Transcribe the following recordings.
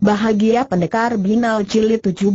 Bahagia Pendekar Binal Jilid 17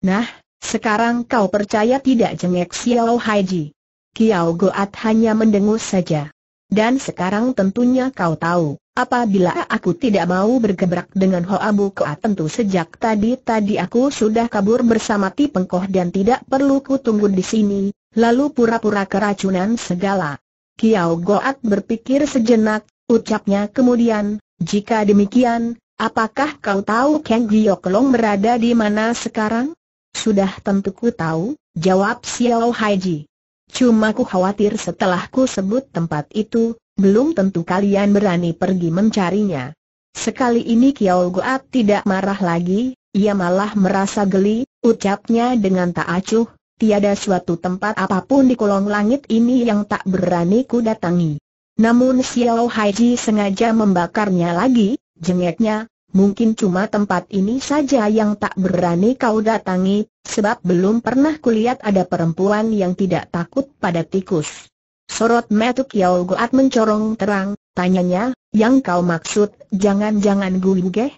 Nah, sekarang kau percaya tidak jengek Xiao Haiji Kiao Goat hanya mendengus saja Dan sekarang tentunya kau tahu Apabila aku tidak mau bergebrak dengan Hoa Bukoa tentu sejak tadi-tadi aku sudah kabur bersama Ti Pengkoh dan tidak perlu ku tunggu di sini Lalu pura-pura keracunan segala Kiao Goat berpikir sejenak, ucapnya kemudian, jika demikian, Apakah kau tahu Kang Gioklong berada di mana sekarang? Sudah tentu ku tahu, jawab Xiao Haiji. Cuma ku khawatir setelah ku sebut tempat itu, belum tentu kalian berani pergi mencarinya. Sekali ini Kiao Goat tidak marah lagi, ia malah merasa geli, ucapnya dengan tak acuh, tiada suatu tempat apapun di kolong langit ini yang tak berani ku datangi. Namun Xiao Haiji sengaja membakarnya lagi, jengeknya, mungkin cuma tempat ini saja yang tak berani kau datangi, sebab belum pernah kulihat ada perempuan yang tidak takut pada tikus. Sorot metu Kiao Goat mencorong terang, tanyanya, yang kau maksud, jangan-jangan Gugeh?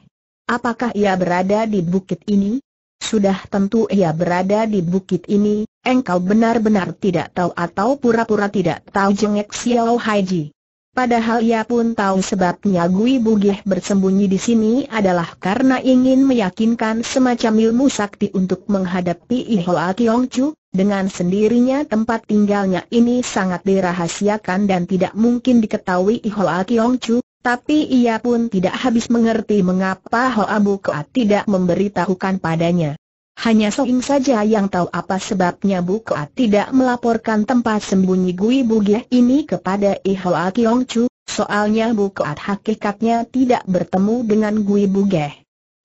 Apakah ia berada di bukit ini? Sudah tentu ia berada di bukit ini, engkau benar-benar tidak tahu atau pura-pura tidak tahu jengek Xiao Haiji. Padahal ia pun tahu sebabnya Gui Bugih bersembunyi di sini adalah karena ingin meyakinkan semacam ilmu sakti untuk menghadapi Ihoa Chu. dengan sendirinya tempat tinggalnya ini sangat dirahasiakan dan tidak mungkin diketahui Ihoa Chu. tapi ia pun tidak habis mengerti mengapa Hoa Koa tidak memberitahukan padanya. Hanya Soing saja yang tahu apa sebabnya Bukoa tidak melaporkan tempat sembunyi Gui Bugia ini kepada Ihoa Kiong Chu, soalnya Bukoa hakikatnya tidak bertemu dengan Gui Bugia.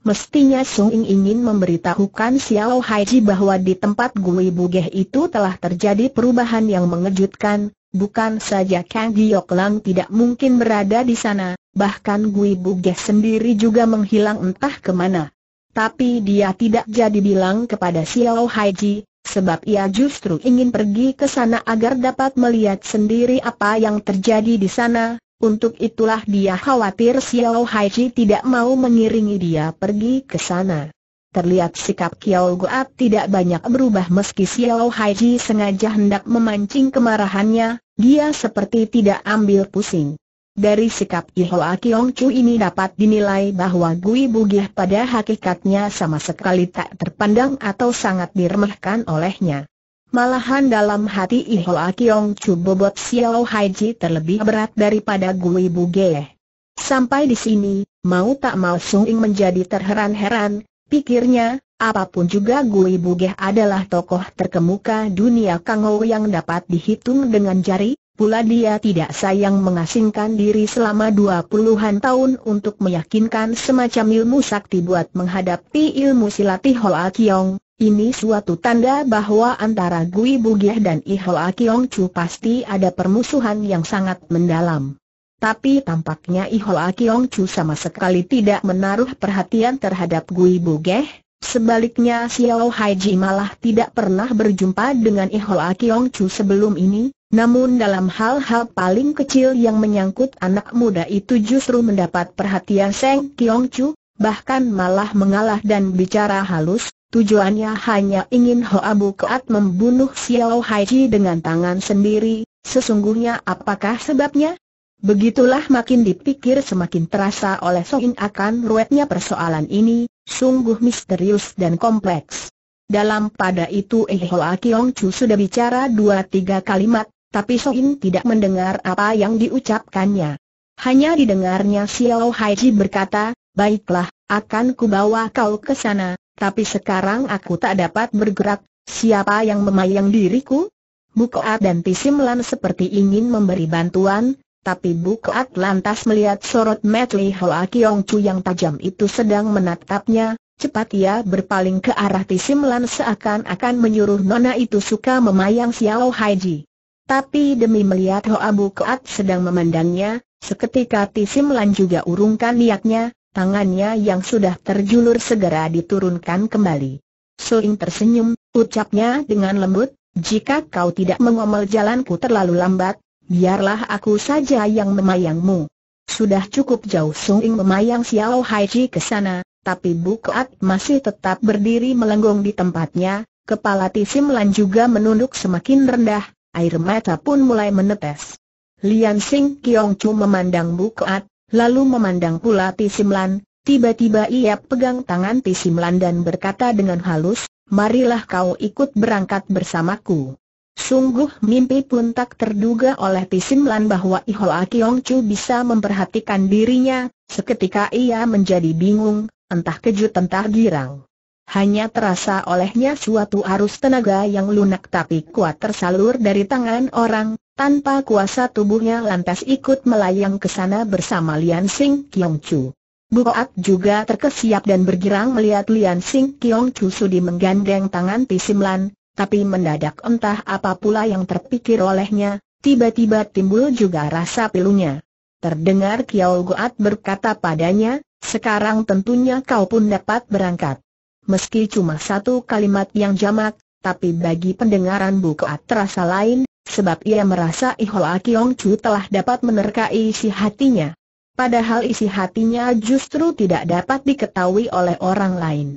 Mestinya Soing ingin memberitahukan Xiao Haiji bahwa di tempat Gui Bugia itu telah terjadi perubahan yang mengejutkan, bukan saja Kang Giok Lang tidak mungkin berada di sana, bahkan Gui Bugia sendiri juga menghilang entah kemana tapi dia tidak jadi bilang kepada Xiao Haiji, sebab ia justru ingin pergi ke sana agar dapat melihat sendiri apa yang terjadi di sana, untuk itulah dia khawatir Xiao Haiji tidak mau mengiringi dia pergi ke sana. Terlihat sikap Kiao Guat tidak banyak berubah meski Xiao Haiji sengaja hendak memancing kemarahannya, dia seperti tidak ambil pusing. Dari sikap Ihoa Kiong Chu ini dapat dinilai bahwa Gui Bugih pada hakikatnya sama sekali tak terpandang atau sangat diremehkan olehnya. Malahan dalam hati Ihoa Kiong Chu bobot Xiao Haiji terlebih berat daripada Gui Bugih. Sampai di sini, mau tak mau Sung Ing menjadi terheran-heran, pikirnya, Apapun juga Gui Bugeh adalah tokoh terkemuka dunia Kangou yang dapat dihitung dengan jari, Pula dia tidak sayang mengasingkan diri selama dua puluhan tahun untuk meyakinkan semacam ilmu sakti buat menghadapi ilmu silati Hoa Kiong. Ini suatu tanda bahwa antara Gui Bugiah dan I Hoa Kiong Chu pasti ada permusuhan yang sangat mendalam. Tapi tampaknya I Hoa Kiong Chu sama sekali tidak menaruh perhatian terhadap Gui Bugiah. Sebaliknya Xiao Haiji malah tidak pernah berjumpa dengan I Hoa Kiong Chu sebelum ini, namun dalam hal-hal paling kecil yang menyangkut anak muda itu justru mendapat perhatian Seng Kiong Chu, bahkan malah mengalah dan bicara halus, tujuannya hanya ingin Hoa Keat membunuh Xiao Haiji dengan tangan sendiri, sesungguhnya apakah sebabnya? Begitulah makin dipikir semakin terasa oleh In akan ruwetnya persoalan ini, sungguh misterius dan kompleks. Dalam pada itu Eh Hoa Kiong Chu sudah bicara dua tiga kalimat, tapi Soin tidak mendengar apa yang diucapkannya. Hanya didengarnya Xiao Haiji berkata, baiklah, akan kubawa kau ke sana, tapi sekarang aku tak dapat bergerak, siapa yang memayang diriku? Bukoat dan Pisimlan seperti ingin memberi bantuan, tapi Bukoat lantas melihat sorot Metli Hoa Kiong Chu yang tajam itu sedang menatapnya, cepat ia berpaling ke arah Pisimlan seakan-akan menyuruh nona itu suka memayang Xiao Haiji. Tapi demi melihat Hoa Koat sedang memandangnya, seketika Lan juga urungkan niatnya, tangannya yang sudah terjulur segera diturunkan kembali. Soing tersenyum, ucapnya dengan lembut, jika kau tidak mengomel jalanku terlalu lambat, biarlah aku saja yang memayangmu. Sudah cukup jauh Soing memayang Xiao Haiji ke sana, tapi Bu Koat masih tetap berdiri melenggong di tempatnya, kepala Lan juga menunduk semakin rendah, air mata pun mulai menetes. Lian Sing Kiong Chu memandang Bukoat, lalu memandang pula Tisimlan, tiba-tiba ia pegang tangan Tisimlan dan berkata dengan halus, marilah kau ikut berangkat bersamaku. Sungguh mimpi pun tak terduga oleh Tisimlan bahwa Ihoa Kiong Chu bisa memperhatikan dirinya, seketika ia menjadi bingung, entah kejut entah girang hanya terasa olehnya suatu arus tenaga yang lunak tapi kuat tersalur dari tangan orang, tanpa kuasa tubuhnya lantas ikut melayang ke sana bersama Lian Sing Kiong Chu. Buat juga terkesiap dan bergirang melihat Lian Sing Kiong Chu sudi menggandeng tangan Pisimlan, tapi mendadak entah apa pula yang terpikir olehnya, tiba-tiba timbul juga rasa pilunya. Terdengar Kiao Goat berkata padanya, sekarang tentunya kau pun dapat berangkat. Meski cuma satu kalimat yang jamak, tapi bagi pendengaran buku terasa lain, sebab ia merasa Ihola Kiong Chu telah dapat menerka isi hatinya. Padahal isi hatinya justru tidak dapat diketahui oleh orang lain.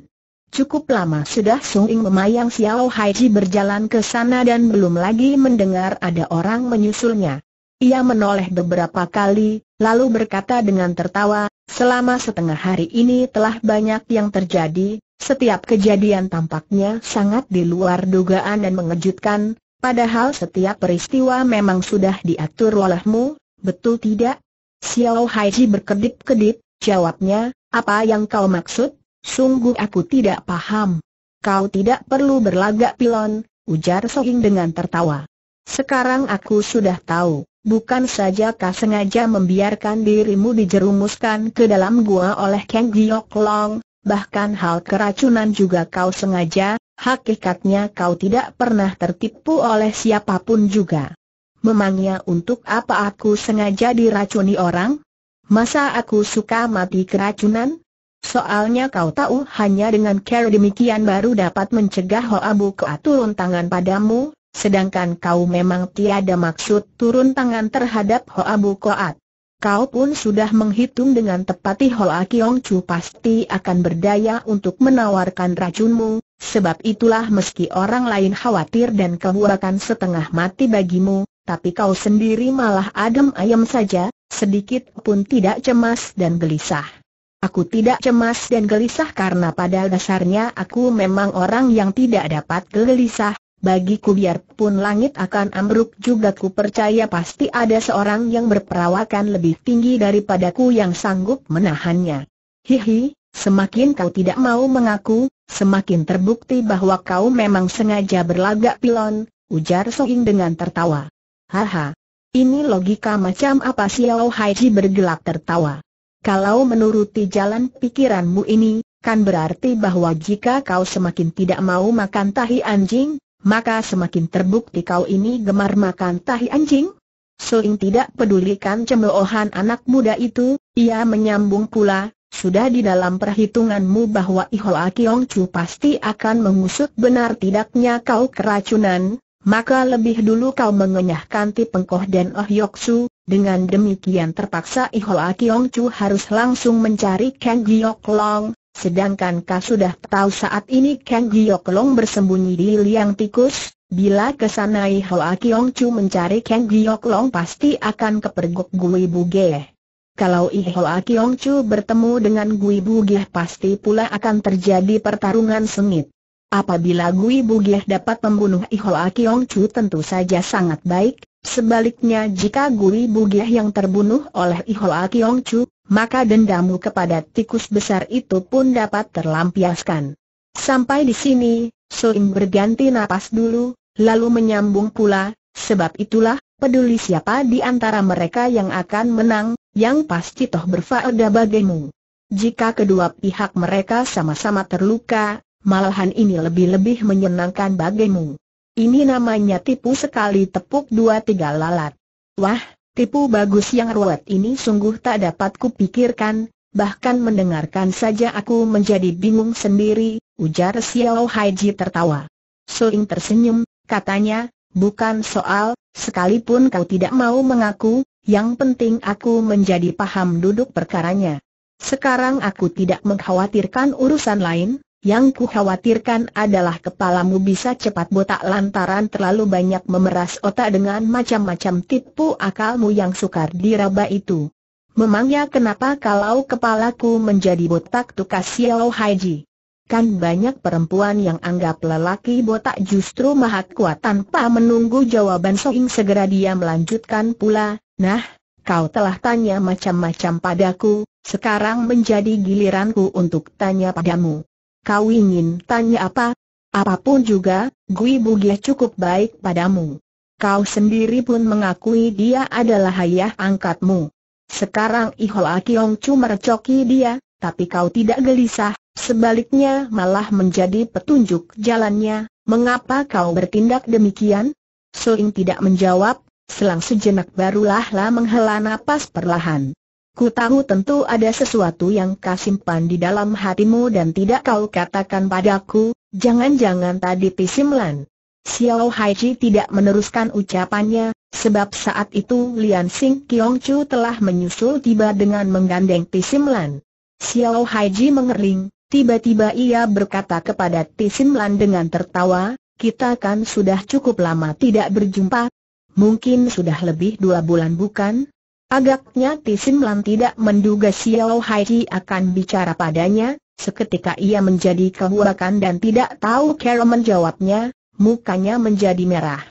Cukup lama sudah Sung Ing memayang Xiao Haiji berjalan ke sana dan belum lagi mendengar ada orang menyusulnya. Ia menoleh beberapa kali, lalu berkata dengan tertawa, selama setengah hari ini telah banyak yang terjadi, setiap kejadian tampaknya sangat di luar dugaan dan mengejutkan, padahal setiap peristiwa memang sudah diatur olehmu, betul tidak? Xiao Haiji berkedip-kedip, jawabnya, apa yang kau maksud? Sungguh aku tidak paham. Kau tidak perlu berlagak pilon, ujar Sohing dengan tertawa. Sekarang aku sudah tahu. Bukan saja kau sengaja membiarkan dirimu dijerumuskan ke dalam gua oleh Kang Giok Long, bahkan hal keracunan juga kau sengaja, hakikatnya kau tidak pernah tertipu oleh siapapun juga. Memangnya untuk apa aku sengaja diracuni orang? Masa aku suka mati keracunan? Soalnya kau tahu hanya dengan cara demikian baru dapat mencegah Hoa Buka turun tangan padamu, Sedangkan kau memang tiada maksud turun tangan terhadap Hoa Koat. Kau pun sudah menghitung dengan tepati Hoa Kiong Chu pasti akan berdaya untuk menawarkan racunmu, sebab itulah meski orang lain khawatir dan kau setengah mati bagimu, tapi kau sendiri malah adem ayam saja, sedikit pun tidak cemas dan gelisah. Aku tidak cemas dan gelisah karena pada dasarnya aku memang orang yang tidak dapat gelisah, Bagiku biarpun langit akan ambruk juga ku percaya pasti ada seorang yang berperawakan lebih tinggi daripadaku yang sanggup menahannya. Hihi, semakin kau tidak mau mengaku, semakin terbukti bahwa kau memang sengaja berlagak pilon, ujar Soing dengan tertawa. Haha, ini logika macam apa Xiao Haiji bergelak tertawa. Kalau menuruti jalan pikiranmu ini, Kan berarti bahwa jika kau semakin tidak mau makan tahi anjing, maka semakin terbukti kau ini gemar makan tahi anjing? Soing tidak pedulikan cemoohan anak muda itu, ia menyambung pula, sudah di dalam perhitunganmu bahwa Ihol Akiong Chu pasti akan mengusut benar tidaknya kau keracunan, maka lebih dulu kau mengenyahkan Ti Pengkoh dan Oh Yok Su, dengan demikian terpaksa Ihol Akiong Chu harus langsung mencari Kang Giok Long, sedangkan kau sudah tahu saat ini Kang Long bersembunyi di liang tikus? Bila kesanai Hoa Kiong Chu mencari Kang Long pasti akan kepergok Gui Buge. Kalau Hoa Kiong Chu bertemu dengan Gui Buge pasti pula akan terjadi pertarungan sengit. Apabila Gui Buge dapat membunuh Hoa Kiong Chu tentu saja sangat baik, sebaliknya jika Gui Buge yang terbunuh oleh Ihoa Kiong Chu, maka dendamu kepada tikus besar itu pun dapat terlampiaskan. Sampai di sini, Soim berganti napas dulu, lalu menyambung pula, sebab itulah, peduli siapa di antara mereka yang akan menang, yang pasti toh berfaedah bagimu. Jika kedua pihak mereka sama-sama terluka, malahan ini lebih-lebih menyenangkan bagimu. Ini namanya tipu sekali tepuk dua tiga lalat. Wah, Tipu bagus yang ruwet ini sungguh tak dapat kupikirkan, bahkan mendengarkan saja aku menjadi bingung sendiri, ujar Xiao Haiji tertawa. Suing tersenyum, katanya, bukan soal, sekalipun kau tidak mau mengaku, yang penting aku menjadi paham duduk perkaranya. Sekarang aku tidak mengkhawatirkan urusan lain, yang ku khawatirkan adalah kepalamu bisa cepat botak lantaran terlalu banyak memeras otak dengan macam-macam tipu akalmu yang sukar diraba itu. Memangnya kenapa kalau kepalaku menjadi botak tukas Xiao Haji? Kan banyak perempuan yang anggap lelaki botak justru maha kuat tanpa menunggu jawaban Soing segera dia melanjutkan pula, nah, kau telah tanya macam-macam padaku, sekarang menjadi giliranku untuk tanya padamu. Kau ingin tanya apa? Apapun juga, Gui Bugia cukup baik padamu. Kau sendiri pun mengakui dia adalah ayah angkatmu. Sekarang Ihol Akiong Chu merecoki dia, tapi kau tidak gelisah, sebaliknya malah menjadi petunjuk jalannya, mengapa kau bertindak demikian? Suing tidak menjawab, selang sejenak barulah lah menghela napas perlahan. Ku tahu tentu ada sesuatu yang kau di dalam hatimu dan tidak kau katakan padaku, jangan-jangan tadi Pisimlan. Xiao Haiji tidak meneruskan ucapannya, sebab saat itu Lian Sing Kiong Chu telah menyusul tiba dengan menggandeng Pisimlan. Xiao Haiji mengering. tiba-tiba ia berkata kepada Pisimlan dengan tertawa, kita kan sudah cukup lama tidak berjumpa, mungkin sudah lebih dua bulan bukan? Agaknya Tisimlan tidak menduga Xiao Hai akan bicara padanya, seketika ia menjadi kehuakan dan tidak tahu cara menjawabnya, mukanya menjadi merah.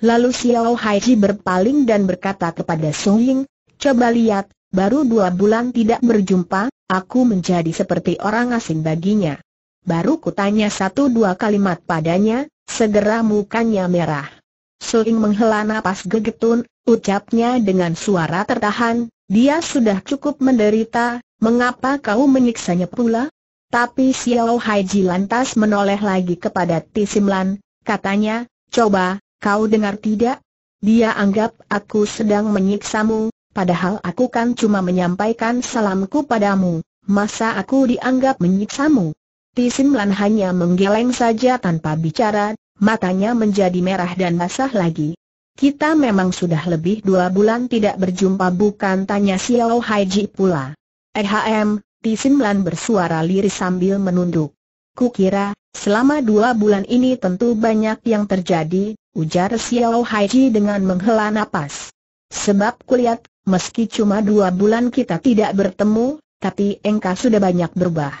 Lalu Xiao Hai berpaling dan berkata kepada Song Ying, coba lihat, baru dua bulan tidak berjumpa, aku menjadi seperti orang asing baginya. Baru kutanya satu dua kalimat padanya, segera mukanya merah. Song Ying menghela napas gegetun, Ucapnya dengan suara tertahan, dia sudah cukup menderita, mengapa kau menyiksanya pula? Tapi Xiao Haiji lantas menoleh lagi kepada Tisimlan, katanya, coba, kau dengar tidak? Dia anggap aku sedang menyiksamu, padahal aku kan cuma menyampaikan salamku padamu, masa aku dianggap menyiksamu? Tisimlan hanya menggeleng saja tanpa bicara, matanya menjadi merah dan basah lagi. Kita memang sudah lebih dua bulan tidak berjumpa bukan tanya Xiao Haiji pula. Ehm, Tisin Lan bersuara liris sambil menunduk. Kukira, selama dua bulan ini tentu banyak yang terjadi, ujar Xiao Haiji dengan menghela napas. Sebab kulihat, meski cuma dua bulan kita tidak bertemu, tapi engkau sudah banyak berubah.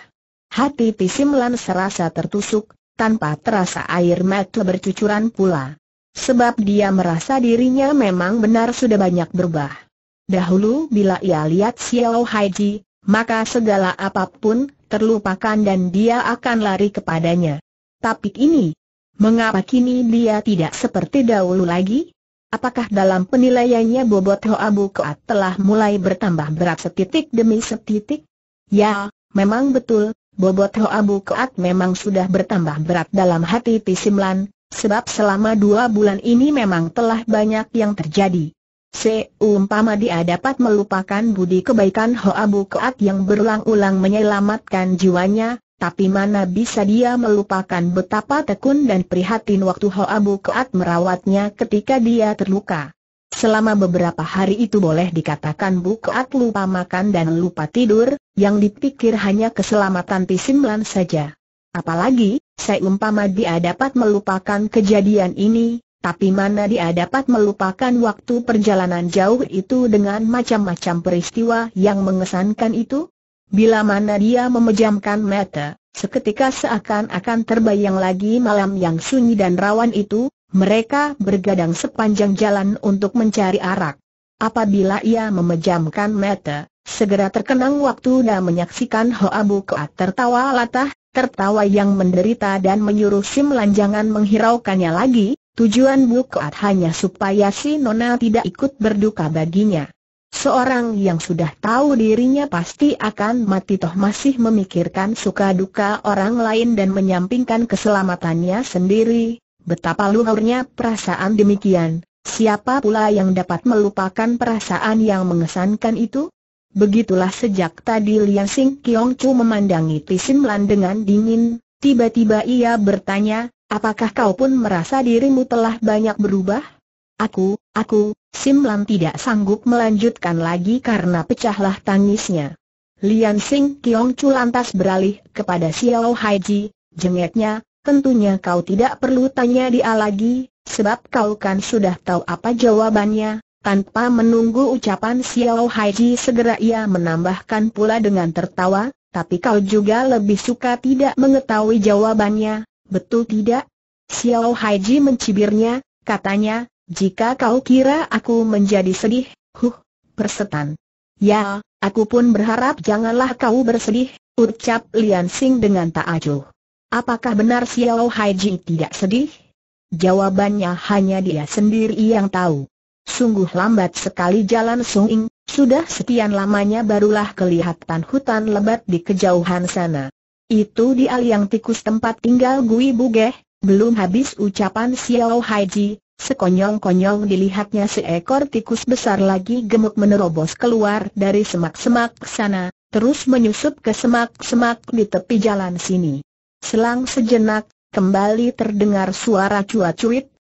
Hati Lan serasa tertusuk, tanpa terasa air mata bercucuran pula. Sebab dia merasa dirinya memang benar sudah banyak berubah. Dahulu bila ia lihat Xiao Haiji, maka segala apapun terlupakan dan dia akan lari kepadanya. Tapi ini, mengapa kini dia tidak seperti dahulu lagi? Apakah dalam penilaiannya bobot Hoa Bukoat telah mulai bertambah berat setitik demi setitik? Ya, memang betul, bobot Hoa Bukoat memang sudah bertambah berat dalam hati Tisimlan, Sebab selama dua bulan ini memang telah banyak yang terjadi. Seumpama dia dapat melupakan budi kebaikan Hoa Keat yang berulang-ulang menyelamatkan jiwanya, tapi mana bisa dia melupakan betapa tekun dan prihatin waktu Hoa Keat merawatnya ketika dia terluka. Selama beberapa hari itu boleh dikatakan Bu Keat lupa makan dan lupa tidur, yang dipikir hanya keselamatan Tisimlan saja. Apalagi, Seumpama dia dapat melupakan kejadian ini, tapi mana dia dapat melupakan waktu perjalanan jauh itu dengan macam-macam peristiwa yang mengesankan itu? Bila mana dia memejamkan mata, seketika seakan-akan terbayang lagi malam yang sunyi dan rawan itu, mereka bergadang sepanjang jalan untuk mencari arak. Apabila ia memejamkan mata, segera terkenang waktu dan menyaksikan Hoa Bukoat tertawa latah, tertawa yang menderita dan menyuruh si melanjangan menghiraukannya lagi, tujuan Bu adanya hanya supaya si Nona tidak ikut berduka baginya. Seorang yang sudah tahu dirinya pasti akan mati toh masih memikirkan suka duka orang lain dan menyampingkan keselamatannya sendiri, betapa luhurnya perasaan demikian, siapa pula yang dapat melupakan perasaan yang mengesankan itu? Begitulah sejak tadi Liang Sing Kiong Chu memandangi Lan dengan dingin, tiba-tiba ia bertanya, apakah kau pun merasa dirimu telah banyak berubah? Aku, aku, Sim Lan tidak sanggup melanjutkan lagi karena pecahlah tangisnya. Lian Sing Kiong Chu lantas beralih kepada Xiao Haiji, jengeknya, tentunya kau tidak perlu tanya dia lagi, sebab kau kan sudah tahu apa jawabannya, tanpa menunggu ucapan Xiao Haiji segera ia menambahkan pula dengan tertawa, tapi kau juga lebih suka tidak mengetahui jawabannya, betul tidak? Xiao Haiji mencibirnya, katanya, jika kau kira aku menjadi sedih, huh, persetan. Ya, aku pun berharap janganlah kau bersedih, ucap Lian Xing dengan tak acuh. Apakah benar Xiao Haiji tidak sedih? Jawabannya hanya dia sendiri yang tahu. Sungguh lambat sekali jalan Sung Ing, sudah sekian lamanya barulah kelihatan hutan lebat di kejauhan sana. Itu di yang tikus tempat tinggal Gui Bugeh, belum habis ucapan Xiao Haiji, sekonyong-konyong dilihatnya seekor tikus besar lagi gemuk menerobos keluar dari semak-semak sana, terus menyusup ke semak-semak di tepi jalan sini. Selang sejenak, kembali terdengar suara cuat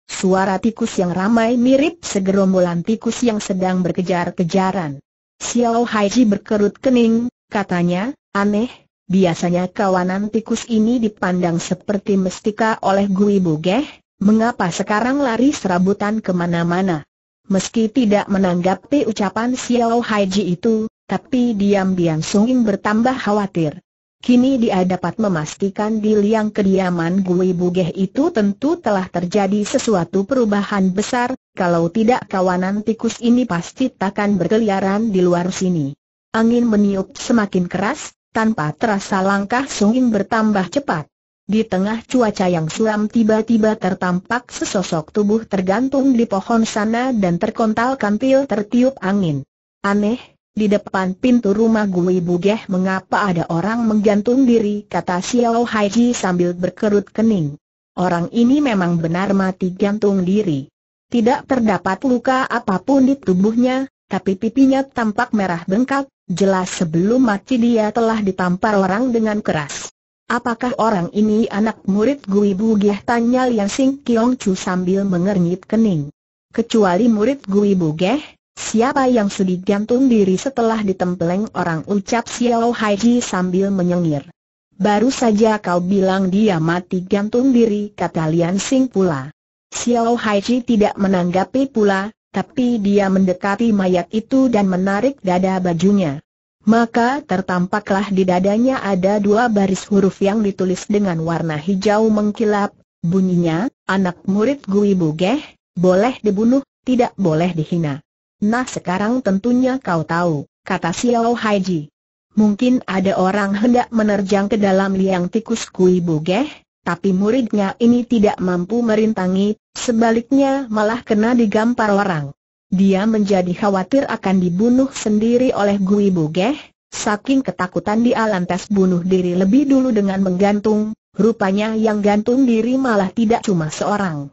Suara tikus yang ramai mirip segerombolan tikus yang sedang berkejar-kejaran. Xiao Haiji berkerut kening, katanya, aneh, biasanya kawanan tikus ini dipandang seperti mestika oleh Gui Bugeh, mengapa sekarang lari serabutan kemana-mana? Meski tidak menanggapi ucapan Xiao Haiji itu, tapi diam-diam Sung bertambah khawatir. Kini dia dapat memastikan di liang kediaman Gui Bugeh itu tentu telah terjadi sesuatu perubahan besar, kalau tidak kawanan tikus ini pasti takkan berkeliaran di luar sini. Angin meniup semakin keras, tanpa terasa langkah sungging bertambah cepat. Di tengah cuaca yang suram tiba-tiba tertampak sesosok tubuh tergantung di pohon sana dan terkontal kantil tertiup angin. Aneh, di depan pintu rumah Gui Bugeh mengapa ada orang menggantung diri kata Xiao Haiji sambil berkerut kening. Orang ini memang benar mati gantung diri. Tidak terdapat luka apapun di tubuhnya, tapi pipinya tampak merah bengkak, jelas sebelum mati dia telah ditampar orang dengan keras. Apakah orang ini anak murid Gui Bugeh tanya Liang Sing Kiong Chu sambil mengernyit kening. Kecuali murid Gui Bugeh, Siapa yang sudi gantung diri setelah ditempeleng orang ucap Xiao Hai sambil menyengir. Baru saja kau bilang dia mati gantung diri kata Lian Sing pula. Xiao Hai tidak menanggapi pula, tapi dia mendekati mayat itu dan menarik dada bajunya. Maka tertampaklah di dadanya ada dua baris huruf yang ditulis dengan warna hijau mengkilap, bunyinya, anak murid Gui Bugeh, boleh dibunuh, tidak boleh dihina. Nah sekarang tentunya kau tahu, kata Xiao Haiji. Mungkin ada orang hendak menerjang ke dalam liang tikus Kui Bugeh, tapi muridnya ini tidak mampu merintangi, sebaliknya malah kena digampar orang. Dia menjadi khawatir akan dibunuh sendiri oleh Gui Bugeh, saking ketakutan dia lantas bunuh diri lebih dulu dengan menggantung, rupanya yang gantung diri malah tidak cuma seorang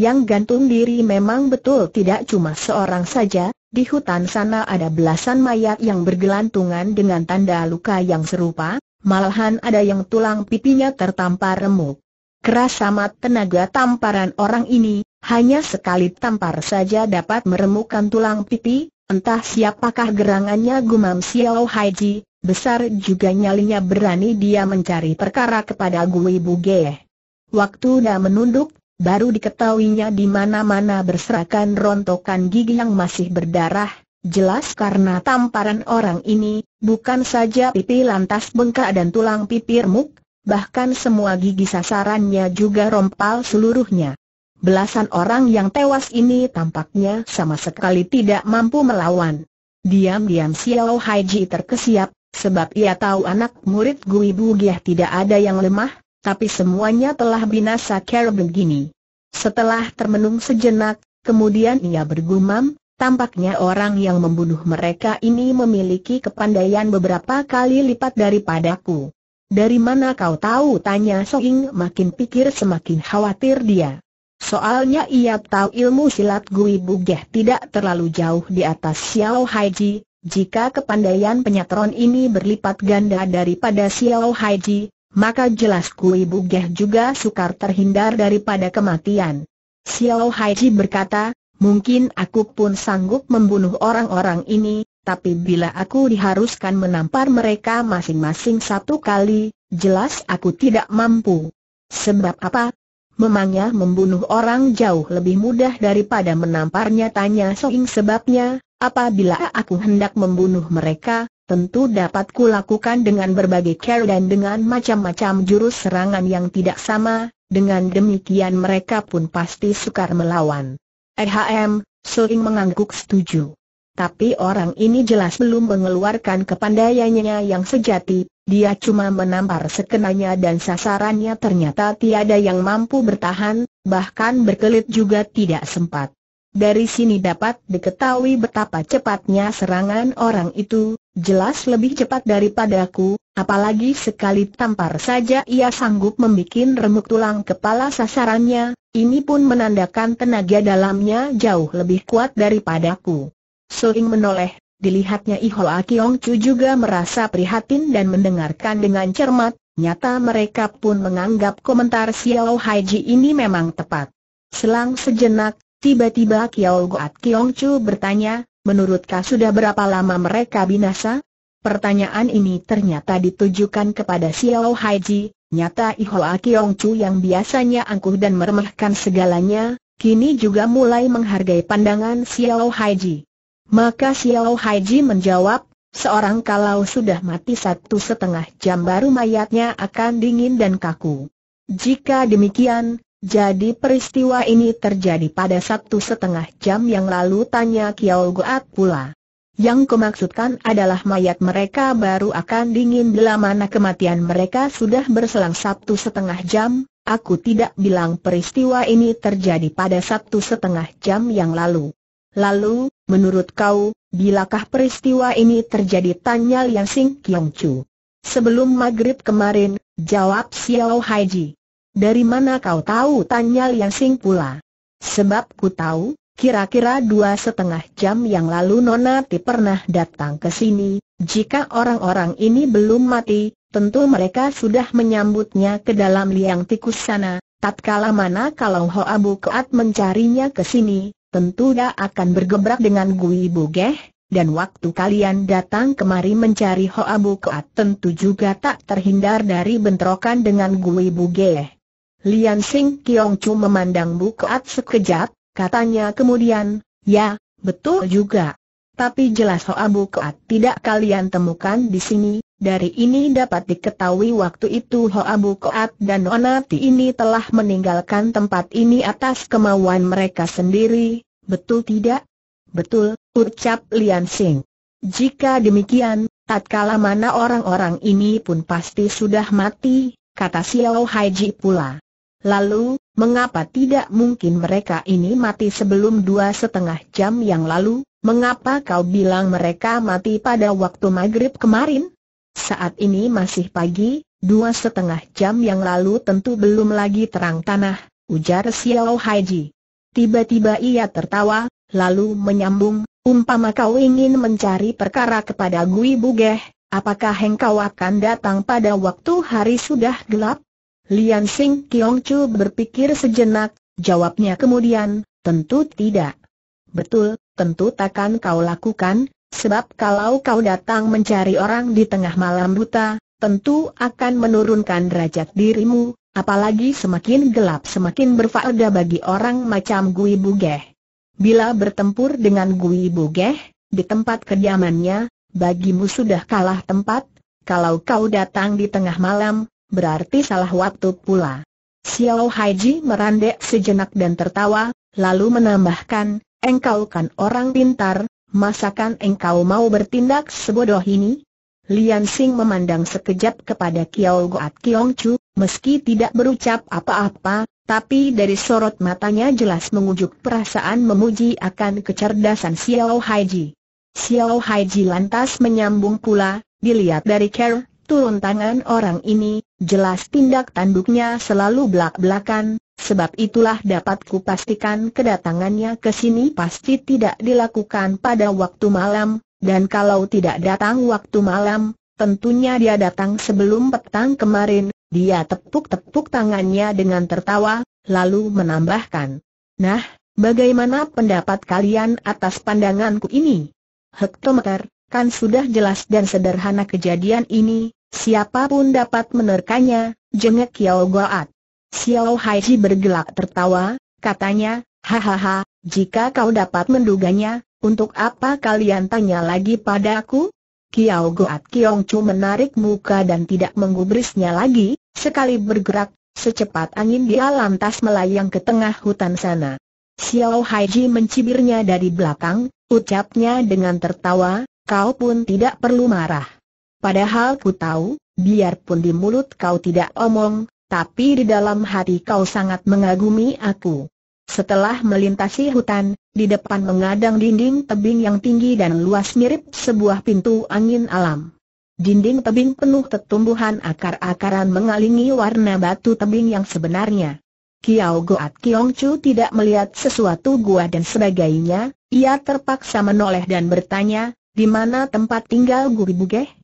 yang gantung diri memang betul tidak cuma seorang saja, di hutan sana ada belasan mayat yang bergelantungan dengan tanda luka yang serupa, malahan ada yang tulang pipinya tertampar remuk. Keras amat tenaga tamparan orang ini, hanya sekali tampar saja dapat meremukkan tulang pipi, entah siapakah gerangannya gumam Xiao Haiji, besar juga nyalinya berani dia mencari perkara kepada Gui Bugeh. Waktu dah menunduk baru diketahuinya di mana-mana berserakan rontokan gigi yang masih berdarah, jelas karena tamparan orang ini, bukan saja pipi lantas bengkak dan tulang pipi remuk, bahkan semua gigi sasarannya juga rompal seluruhnya. Belasan orang yang tewas ini tampaknya sama sekali tidak mampu melawan. Diam-diam Xiao Haiji terkesiap, sebab ia tahu anak murid Gui Bugiah tidak ada yang lemah, tapi semuanya telah binasa cara begini. Setelah termenung sejenak, kemudian ia bergumam, tampaknya orang yang membunuh mereka ini memiliki kepandaian beberapa kali lipat daripadaku. Dari mana kau tahu? Tanya Soing makin pikir semakin khawatir dia. Soalnya ia tahu ilmu silat Gui Bugeh tidak terlalu jauh di atas Xiao Haiji. Jika kepandaian penyatron ini berlipat ganda daripada Xiao Haiji, maka jelas Kui Bugeh juga sukar terhindar daripada kematian. Xiao Haiji berkata, mungkin aku pun sanggup membunuh orang-orang ini, tapi bila aku diharuskan menampar mereka masing-masing satu kali, jelas aku tidak mampu. Sebab apa? Memangnya membunuh orang jauh lebih mudah daripada menamparnya tanya Soing sebabnya, apabila aku hendak membunuh mereka, tentu dapat kulakukan dengan berbagai cara dan dengan macam-macam jurus serangan yang tidak sama, dengan demikian mereka pun pasti sukar melawan. EHM, sering mengangguk setuju. Tapi orang ini jelas belum mengeluarkan kepandaiannya yang sejati, dia cuma menampar sekenanya dan sasarannya ternyata tiada yang mampu bertahan, bahkan berkelit juga tidak sempat. Dari sini dapat diketahui betapa cepatnya serangan orang itu, Jelas lebih cepat daripadaku, apalagi sekali tampar saja ia sanggup membuat remuk tulang kepala sasarannya, ini pun menandakan tenaga dalamnya jauh lebih kuat daripadaku. Soing menoleh, dilihatnya Ihoa Akiong Chu juga merasa prihatin dan mendengarkan dengan cermat, nyata mereka pun menganggap komentar Xiao Haiji ini memang tepat. Selang sejenak, tiba-tiba Kiao Goat Kiong Chu bertanya, menurutkah sudah berapa lama mereka binasa? Pertanyaan ini ternyata ditujukan kepada Xiao Haiji, nyata Ihoa Kiong Chu yang biasanya angkuh dan meremehkan segalanya, kini juga mulai menghargai pandangan Xiao Haiji. Maka Xiao Haiji menjawab, seorang kalau sudah mati satu setengah jam baru mayatnya akan dingin dan kaku. Jika demikian, jadi peristiwa ini terjadi pada Sabtu setengah jam yang lalu tanya Kiao Goat pula. Yang kemaksudkan adalah mayat mereka baru akan dingin bila mana kematian mereka sudah berselang Sabtu setengah jam, aku tidak bilang peristiwa ini terjadi pada Sabtu setengah jam yang lalu. Lalu, menurut kau, bilakah peristiwa ini terjadi tanya Liang Sing Kiong Chu. Sebelum maghrib kemarin, jawab Xiao Haiji. Dari mana kau tahu? Tanya Liang Sing pula. Sebab ku tahu, kira-kira dua setengah jam yang lalu Nona ti pernah datang ke sini. Jika orang-orang ini belum mati, tentu mereka sudah menyambutnya ke dalam liang tikus sana. Tatkala mana kalau Ho Abu Keat mencarinya ke sini, tentu dia akan bergebrak dengan Gui Bugeh, dan waktu kalian datang kemari mencari Ho Abu Keat, tentu juga tak terhindar dari bentrokan dengan Gui Bugeh. Lian Sing Kiong Chu memandang Bukoat sekejap, katanya kemudian, ya, betul juga. Tapi jelas Hoa Koat tidak kalian temukan di sini, dari ini dapat diketahui waktu itu Hoa Bukoat dan Onati ini telah meninggalkan tempat ini atas kemauan mereka sendiri, betul tidak? Betul, ucap Lian Sing. Jika demikian, tatkala mana orang-orang ini pun pasti sudah mati, kata Xiao Haiji pula. Lalu, mengapa tidak mungkin mereka ini mati sebelum dua setengah jam yang lalu? Mengapa kau bilang mereka mati pada waktu maghrib kemarin? Saat ini masih pagi, dua setengah jam yang lalu tentu belum lagi terang tanah, ujar Xiao Haiji. Tiba-tiba ia tertawa, lalu menyambung, umpama kau ingin mencari perkara kepada Gui Bugeh, apakah engkau akan datang pada waktu hari sudah gelap? Lian Sing Kiong Chu berpikir sejenak, jawabnya kemudian, tentu tidak. Betul, tentu takkan kau lakukan, sebab kalau kau datang mencari orang di tengah malam buta, tentu akan menurunkan derajat dirimu, apalagi semakin gelap semakin berfaedah bagi orang macam Gui Bugeh. Bila bertempur dengan Gui Bugeh, di tempat kediamannya, bagimu sudah kalah tempat, kalau kau datang di tengah malam, berarti salah waktu pula. Xiao Haiji merandek sejenak dan tertawa, lalu menambahkan, engkau kan orang pintar, masakan engkau mau bertindak sebodoh ini? Lian Sing memandang sekejap kepada Kiao Goat Kiong Chu, meski tidak berucap apa-apa, tapi dari sorot matanya jelas mengujuk perasaan memuji akan kecerdasan Xiao Haiji. Xiao Haiji lantas menyambung pula, dilihat dari Ker, turun tangan orang ini, jelas tindak tanduknya selalu belak-belakan, sebab itulah dapat kupastikan kedatangannya ke sini pasti tidak dilakukan pada waktu malam, dan kalau tidak datang waktu malam, tentunya dia datang sebelum petang kemarin, dia tepuk-tepuk tangannya dengan tertawa, lalu menambahkan. Nah, bagaimana pendapat kalian atas pandanganku ini? Hektometer, kan sudah jelas dan sederhana kejadian ini, Siapapun dapat menerkanya, jengek Yao Goat. Xiao Haiji bergelak tertawa, katanya, hahaha, jika kau dapat menduganya, untuk apa kalian tanya lagi padaku? Kiao Goat Kiong Chu menarik muka dan tidak menggubrisnya lagi, sekali bergerak, secepat angin dia lantas melayang ke tengah hutan sana. Xiao Haiji mencibirnya dari belakang, ucapnya dengan tertawa, kau pun tidak perlu marah. Padahal ku tahu, biarpun di mulut kau tidak omong, tapi di dalam hati kau sangat mengagumi aku. Setelah melintasi hutan, di depan mengadang dinding tebing yang tinggi dan luas mirip sebuah pintu angin alam. Dinding tebing penuh tetumbuhan akar-akaran mengalingi warna batu tebing yang sebenarnya. Kiao Goat Kiong Chu tidak melihat sesuatu gua dan sebagainya, ia terpaksa menoleh dan bertanya, di mana tempat tinggal Guri Bugeh?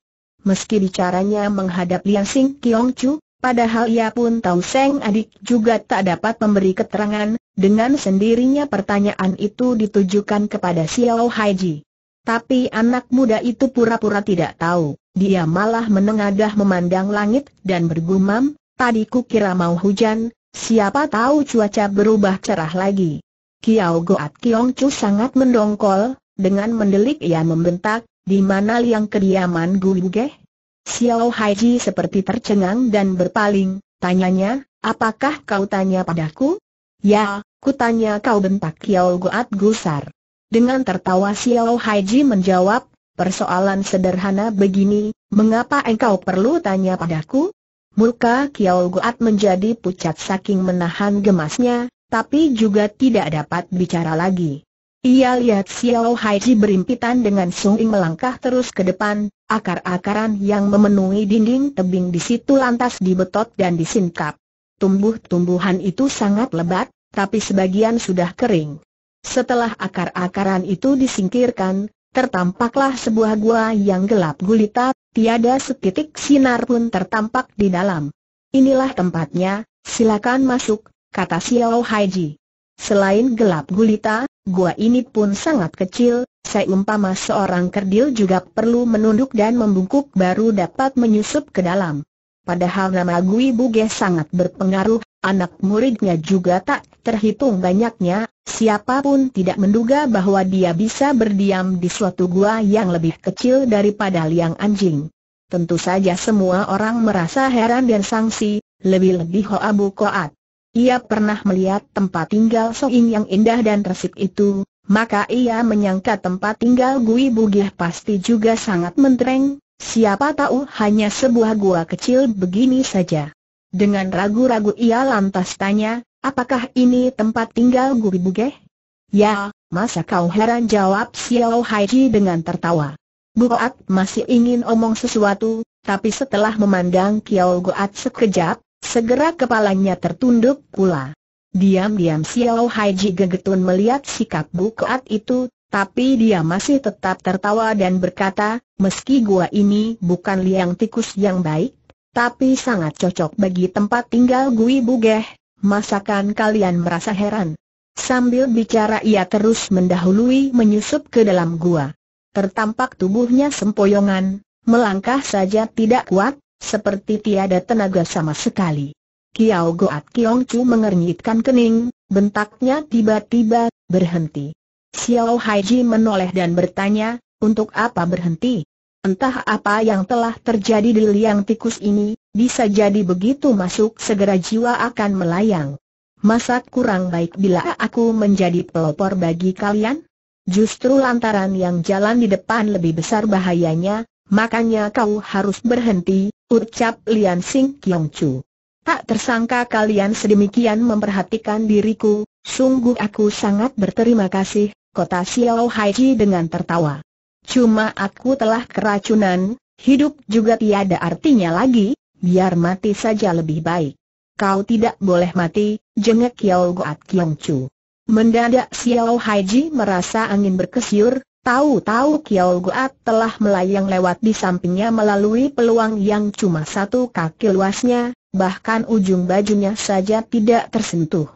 meski bicaranya menghadap Liang Sing Kiong Chu, padahal ia pun tahu Seng adik juga tak dapat memberi keterangan, dengan sendirinya pertanyaan itu ditujukan kepada Xiao Haiji. Tapi anak muda itu pura-pura tidak tahu, dia malah menengadah memandang langit dan bergumam, tadi ku kira mau hujan, siapa tahu cuaca berubah cerah lagi. Kiao Goat Kiong Chu sangat mendongkol, dengan mendelik ia membentak, di mana liang kediaman Gugeh? Xiao Haiji seperti tercengang dan berpaling, tanyanya, apakah kau tanya padaku? Ya, ku tanya kau bentak Kiao Goat gusar. Dengan tertawa Xiao Haiji menjawab, persoalan sederhana begini, mengapa engkau perlu tanya padaku? Muka Kiao Goat menjadi pucat saking menahan gemasnya, tapi juga tidak dapat bicara lagi. Ia lihat Xiao Haiji berimpitan dengan Ing melangkah terus ke depan, akar-akaran yang memenuhi dinding tebing di situ lantas dibetot dan disingkap. Tumbuh-tumbuhan itu sangat lebat, tapi sebagian sudah kering. Setelah akar-akaran itu disingkirkan, tertampaklah sebuah gua yang gelap gulita, tiada setitik sinar pun tertampak di dalam. Inilah tempatnya, silakan masuk, kata Xiao Haiji. Selain gelap gulita, gua ini pun sangat kecil, seumpama seorang kerdil juga perlu menunduk dan membungkuk baru dapat menyusup ke dalam. Padahal nama Gui Buge sangat berpengaruh, anak muridnya juga tak terhitung banyaknya, siapapun tidak menduga bahwa dia bisa berdiam di suatu gua yang lebih kecil daripada liang anjing. Tentu saja semua orang merasa heran dan sangsi, lebih-lebih Hoa Bu Koat ia pernah melihat tempat tinggal Soing yang indah dan resik itu, maka ia menyangka tempat tinggal Gui Bugih pasti juga sangat mentereng, siapa tahu hanya sebuah gua kecil begini saja. Dengan ragu-ragu ia lantas tanya, apakah ini tempat tinggal Gui Bugih? Ya, masa kau heran jawab Xiao Haiji dengan tertawa. Buat masih ingin omong sesuatu, tapi setelah memandang Kiao Goat sekejap, Segera kepalanya tertunduk pula. Diam-diam Xiao Haiji Gegetun melihat sikap Keat itu, tapi dia masih tetap tertawa dan berkata, meski gua ini bukan liang tikus yang baik, tapi sangat cocok bagi tempat tinggal Gui Bugeh, masakan kalian merasa heran? Sambil bicara ia terus mendahului menyusup ke dalam gua. Tertampak tubuhnya sempoyongan, melangkah saja tidak kuat, seperti tiada tenaga sama sekali. Kiao Goat Kiong Chu mengernyitkan kening, bentaknya tiba-tiba, berhenti. Xiao Haiji menoleh dan bertanya, untuk apa berhenti? Entah apa yang telah terjadi di liang tikus ini, bisa jadi begitu masuk segera jiwa akan melayang. Masa kurang baik bila aku menjadi pelopor bagi kalian? Justru lantaran yang jalan di depan lebih besar bahayanya, Makanya kau harus berhenti, ucap Lian Sing Kiong Chu. Tak tersangka kalian sedemikian memperhatikan diriku, sungguh aku sangat berterima kasih, kota Xiao Haiji dengan tertawa. Cuma aku telah keracunan, hidup juga tiada artinya lagi, biar mati saja lebih baik. Kau tidak boleh mati, jengek Kiao Goat Kiong Chu. Mendadak Xiao Haiji merasa angin berkesiur, Tahu-tahu Kiao Guat telah melayang lewat di sampingnya melalui peluang yang cuma satu kaki luasnya, bahkan ujung bajunya saja tidak tersentuh.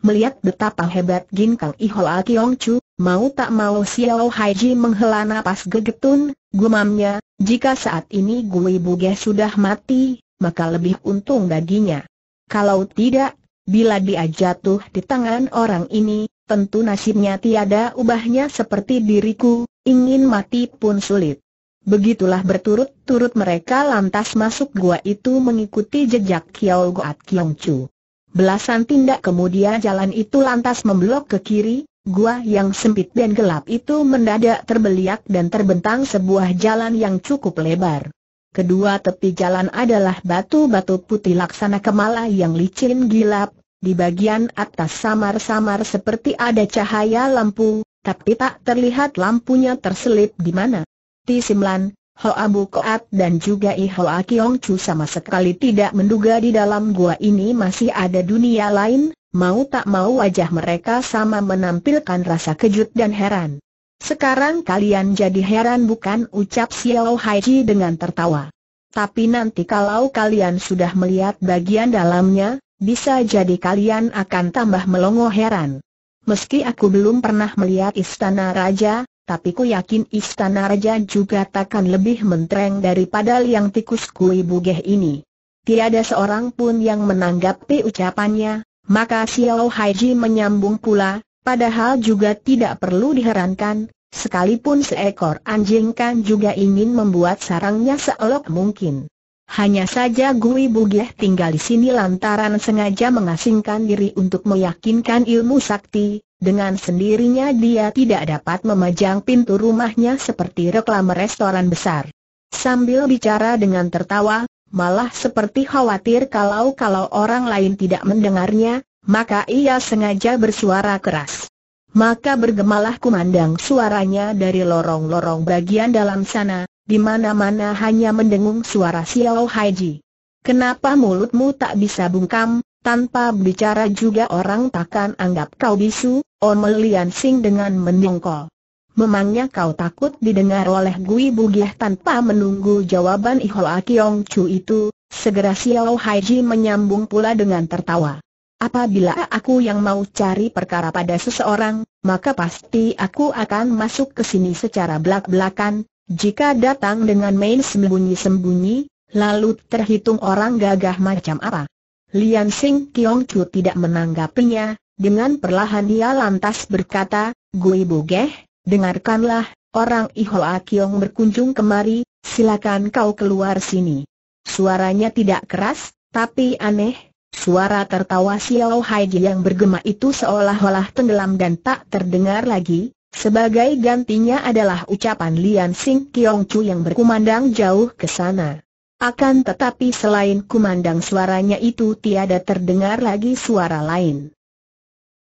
Melihat betapa hebat Ginkang Ihoa Kiong Chu, mau tak mau Xiao Haiji menghela nafas gegetun, gumamnya, jika saat ini Gui Ge sudah mati, maka lebih untung baginya. Kalau tidak, bila dia jatuh di tangan orang ini, tentu nasibnya tiada ubahnya seperti diriku, ingin mati pun sulit. Begitulah berturut-turut mereka lantas masuk gua itu mengikuti jejak Kiao Goat Kiong Chu. Belasan tindak kemudian jalan itu lantas memblok ke kiri, gua yang sempit dan gelap itu mendadak terbeliak dan terbentang sebuah jalan yang cukup lebar. Kedua tepi jalan adalah batu-batu putih laksana kemala yang licin gilap, di bagian atas samar-samar seperti ada cahaya lampu, tapi tak terlihat lampunya terselip di mana. Ti Simlan, Hoa Abu Koat dan juga I Hoa Kiong Chu sama sekali tidak menduga di dalam gua ini masih ada dunia lain, mau tak mau wajah mereka sama menampilkan rasa kejut dan heran. Sekarang kalian jadi heran bukan ucap Xiao Haiji dengan tertawa. Tapi nanti kalau kalian sudah melihat bagian dalamnya, bisa jadi kalian akan tambah melongo heran. Meski aku belum pernah melihat istana raja, tapi ku yakin istana raja juga takkan lebih mentereng daripada yang tikus kui bugeh ini. Tiada seorang pun yang menanggapi ucapannya, maka Xiao Haiji menyambung pula, padahal juga tidak perlu diherankan, Sekalipun seekor anjing kan juga ingin membuat sarangnya seelok mungkin. Hanya saja Gui Bugih tinggal di sini lantaran sengaja mengasingkan diri untuk meyakinkan ilmu sakti, dengan sendirinya dia tidak dapat memajang pintu rumahnya seperti reklame restoran besar. Sambil bicara dengan tertawa, malah seperti khawatir kalau-kalau orang lain tidak mendengarnya, maka ia sengaja bersuara keras. Maka bergemalah kumandang suaranya dari lorong-lorong bagian dalam sana, di mana-mana hanya mendengung suara Xiao Haiji. Kenapa mulutmu tak bisa bungkam, tanpa bicara juga orang takkan anggap kau bisu, Omel oh Lian Sing dengan menyongkol. Memangnya kau takut didengar oleh Gui Bugiah tanpa menunggu jawaban Ihoa Kiong Chu itu, segera Xiao Haiji menyambung pula dengan tertawa. Apabila aku yang mau cari perkara pada seseorang, maka pasti aku akan masuk ke sini secara belak-belakan, jika datang dengan main sembunyi-sembunyi, lalu terhitung orang gagah macam apa? Lian Sing Kiong Chu tidak menanggapinya, dengan perlahan dia lantas berkata, Gui Bogeh, dengarkanlah, orang Ihoa Kiong berkunjung kemari, silakan kau keluar sini. Suaranya tidak keras, tapi aneh, suara tertawa Xiao Haiji yang bergema itu seolah-olah tenggelam dan tak terdengar lagi, sebagai gantinya adalah ucapan Lian Sing Kiong Chu yang berkumandang jauh ke sana. Akan tetapi selain kumandang suaranya itu tiada terdengar lagi suara lain.